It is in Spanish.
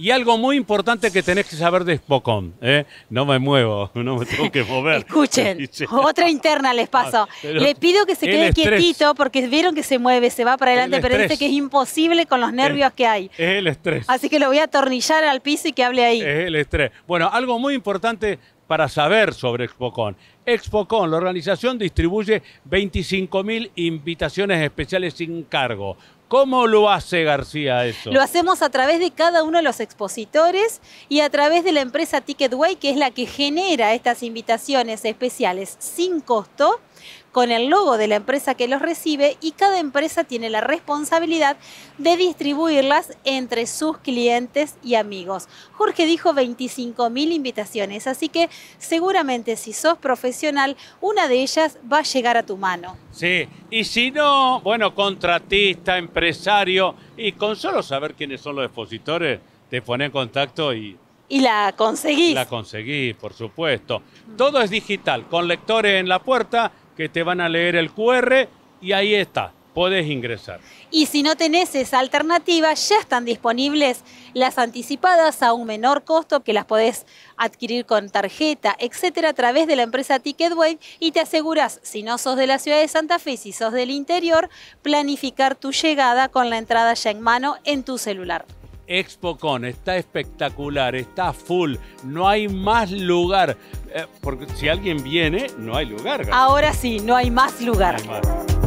Y algo muy importante que tenés que saber de Spokon. ¿eh? No me muevo, no me tengo que mover. Escuchen, otra interna les paso. Le pido que se quede quietito porque vieron que se mueve, se va para adelante, pero dice que es imposible con los nervios que hay. Es el estrés. Así que lo voy a atornillar al piso y que hable ahí. Es el estrés. Bueno, algo muy importante para saber sobre ExpoCon. ExpoCon, la organización distribuye 25.000 invitaciones especiales sin cargo. ¿Cómo lo hace García eso? Lo hacemos a través de cada uno de los expositores y a través de la empresa Ticketway, que es la que genera estas invitaciones especiales sin costo con el logo de la empresa que los recibe y cada empresa tiene la responsabilidad de distribuirlas entre sus clientes y amigos. Jorge dijo 25.000 invitaciones, así que seguramente si sos profesional, una de ellas va a llegar a tu mano. Sí, y si no, bueno, contratista, empresario, y con solo saber quiénes son los expositores, te pone en contacto y y la conseguís. La conseguís, por supuesto. Todo es digital, con lectores en la puerta que te van a leer el QR y ahí está, podés ingresar. Y si no tenés esa alternativa, ya están disponibles las anticipadas a un menor costo que las podés adquirir con tarjeta, etcétera, a través de la empresa TicketWay y te aseguras, si no sos de la ciudad de Santa Fe, si sos del interior, planificar tu llegada con la entrada ya en mano en tu celular. ExpoCon está espectacular, está full, no hay más lugar. Eh, porque si alguien viene, no hay lugar. Ahora sí, no hay más lugar.